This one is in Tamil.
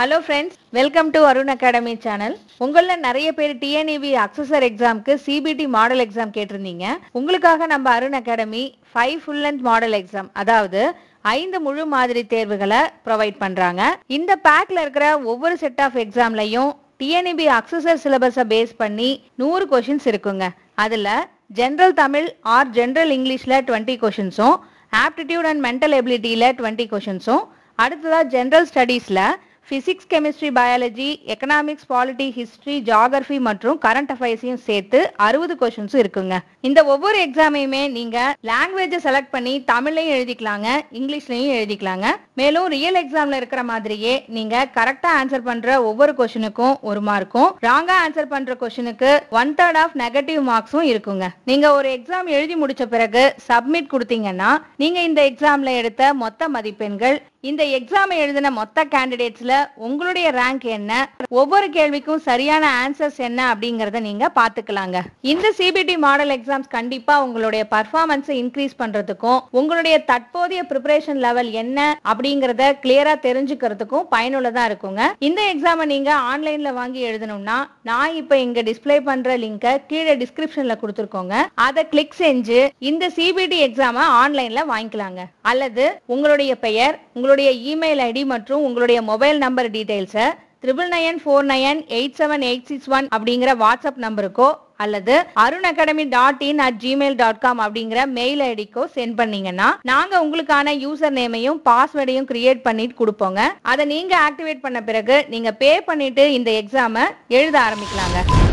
hello friends welcome to Arun Academy channel உங்களில் நிறைய பேர் டிஎன்இவி அக்சசர் எக்ஸாம்க்கு சிபிடி மாடல் எக்ஸாம் கேட்டிருந்தீங்க உங்களுக்காக நம்ம Arun Academy five full length model exam அதாவது ஐந்து முழு மாதிரி தேர்வுகளை ப்ரொவைட் பண்ணுறாங்க இந்த பேக்கில் இருக்கிற ஒவ்வொரு செட் ஆஃப் எக்ஸாம்லையும் டிஎன்இபி அக்சசர் சிலபஸை பேஸ் பண்ணி நூறு கொஷின்ஸ் இருக்குங்க அதில் ஜென்ரல் தமிழ் ஆர் ஜென்ரல் இங்கிலீஷில் டுவெண்ட்டி கொஷின்ஸும் ஆப்டிடியூட் அண்ட் மென்டல் எபிலிட்டியில் டுவெண்ட்டி கொஷின்ஸும் அடுத்ததாக ஜென்ரல் ஸ்டடீஸில் physics chemistry biology economics polity history geography மற்றும் கரண்ட் அஃபைர்ஸையும் சேர்த்து அறுபது கொஷின்ஸும் இருக்குங்க இந்த ஒவ்வொரு எக்ஸாமையுமே நீங்கள் லாங்குவேஜை செலக்ட் பண்ணி தமிழ்லையும் எழுதிக்கலாங்க இங்கிலீஷ்லையும் எழுதிக்கலாங்க மேலும் ரியல் எக்ஸாமில் இருக்கிற மாதிரியே நீங்கள் கரெக்டாக ஆன்சர் பண்ணுற ஒவ்வொரு கொஷினுக்கும் ஒரு மார்க்கும் ராங்காக ஆன்சர் பண்ணுற கொஷினுக்கு ஒன் தேர்ட் ஆஃப் நெகட்டிவ் மார்க்ஸும் இருக்குங்க நீங்கள் ஒரு எக்ஸாம் எழுதி முடிச்ச பிறகு சப்மிட் கொடுத்தீங்கன்னா நீங்கள் இந்த எக்ஸாமில் எடுத்த மொத்த மதிப்பெண்கள் இந்த எக்ஸாமை எழுதின மொத்த கேண்டிடேட்ஸில் உங்களுடைய ரேங்க் என்ன ஒவ்வொரு கேள்விக்கும் சரியான ஆன்சர்ஸ் என்ன அப்படிங்கறத நீங்க பாத்துக்கலாங்க இந்த சிபிடி மாடல் எக்ஸாம்ஸ் கண்டிப்பா உங்களுடைய பர்ஃபார்மன்ஸை இன்க்ரீஸ் பண்றதுக்கும் உங்களுடைய தற்போதைய ப்ரிப்பரேஷன் லெவல் என்ன அப்படிங்கறத கிளியரா தெரிஞ்சுக்கிறதுக்கும் பயனுள்ளதா இருக்குங்க இந்த எக்ஸாமை நீங்க ஆன்லைன்ல வாங்கி எழுதணும்னா நான் இப்ப இங்க டிஸ்பிளே பண்ற லிங்க கீழே டிஸ்கிரிப்ஷன்ல கொடுத்துருக்கோங்க அதை கிளிக் செஞ்சு இந்த சிபிடி எக்ஸாமை ஆன்லைன்ல வாங்கிக்கலாங்க அல்லது உங்களுடைய பெயர் உங்களுடைய இமெயில் ஐடி மற்றும் உங்களுடைய மொபைல் நம்பர் நம்பர் டீடைல்ஸை triple nine four nine eight seven eight six one அப்படிங்கிற வாட்ஸ்அப் நம்பருக்கோ அல்லது Arun Academy dot in at Gmail dot com அப்படிங்கிற மெயில் ஐடிக்கோ சென்ட் பண்ணீங்கன்னா நாங்க உங்களுக்கான யூசர் நேமையும் பாஸ்வேர்டையும் கிரியேட் பண்ணிட்டு கொடுப்போங்க அதை நீங்க ஆக்டிவேட் பண்ண பிறகு நீங்க பே பண்ணிட்டு இந்த எக்ஸாமை எழுத ஆரம்பிக்கலாங்க